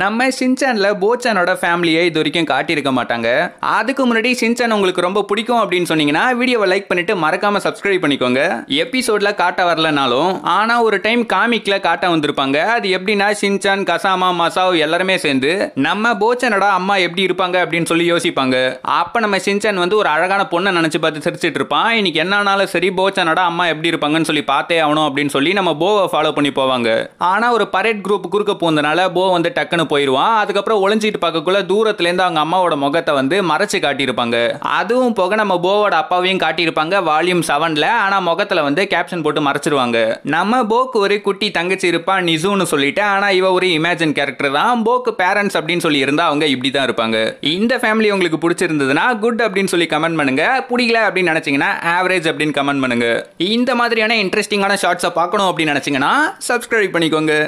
நம்ம சின்சான்ல போச்சானோட ஃபேமிலியை இது வரைக்கும் காட்டியிருக்க மாட்டாங்க அதுக்கு முன்னாடி சின்சான் உங்களுக்கு ரொம்ப பிடிக்கும் அப்படின்னு சொன்னீங்கன்னா வீடியோவை லைக் பண்ணிட்டு மறக்காம சப்ஸ்கிரைப் பண்ணிக்கோங்க எபிசோட்ல காட்ட வரலனாலும் ஆனா ஒரு டைம் காமிக்ல காட்ட வந்திருப்பாங்க அது எப்படின்னா சின்சான் கசாமா மசாவ் எல்லாருமே சேர்ந்து நம்ம போச்சானோட அம்மா எப்படி இருப்பாங்க அப்படின்னு சொல்லி யோசிப்பாங்க அப்ப நம்ம சின்சான் வந்து ஒரு அழகான பொண்ணை நினைச்சு பார்த்து சிரிச்சிட்டு இருப்பான் இன்னைக்கு என்ன ஆனாலும் சரி போச்சானோட அம்மா எப்படி இருப்பாங்கன்னு சொல்லி பார்த்தே ஆகணும் அப்படின்னு சொல்லி நம்ம போவை ஃபாலோ பண்ணி போவாங்க ஆனா ஒரு பரேட் குரூப் குறுக்க போனதுனால போ வந்து டக்குன்னு டக்குன்னு போயிடுவான் அதுக்கப்புறம் ஒளிஞ்சிட்டு பார்க்கக்குள்ள தூரத்துலேருந்து அவங்க அம்மாவோட முகத்தை வந்து மறைச்சு காட்டியிருப்பாங்க அதுவும் போக நம்ம போவோட அப்பாவையும் காட்டியிருப்பாங்க வால்யூம் செவனில் ஆனால் முகத்தில் வந்து கேப்ஷன் போட்டு மறைச்சிருவாங்க நம்ம போக்கு ஒரு குட்டி தங்கச்சி இருப்பா நிசுன்னு சொல்லிட்டு ஆனால் இவ ஒரு இமேஜின் கேரக்டர் தான் போக்கு பேரண்ட்ஸ் அப்படின்னு சொல்லி இருந்தா அவங்க இப்படி தான் இருப்பாங்க இந்த ஃபேமிலி உங்களுக்கு பிடிச்சிருந்ததுன்னா குட் அப்படின்னு சொல்லி கமெண்ட் பண்ணுங்க பிடிக்கல அப்படின்னு நினைச்சீங்கன்னா ஆவரேஜ் அப்படின்னு கமெண்ட் பண்ணுங்க இந்த மாதிரியான இன்ட்ரெஸ்டிங்கான ஷார்ட்ஸை பார்க்கணும் அப்படின்னு நினைச்சீங்கன்னா சப்ஸ்கிரைப் பண்ணிக்கோங்க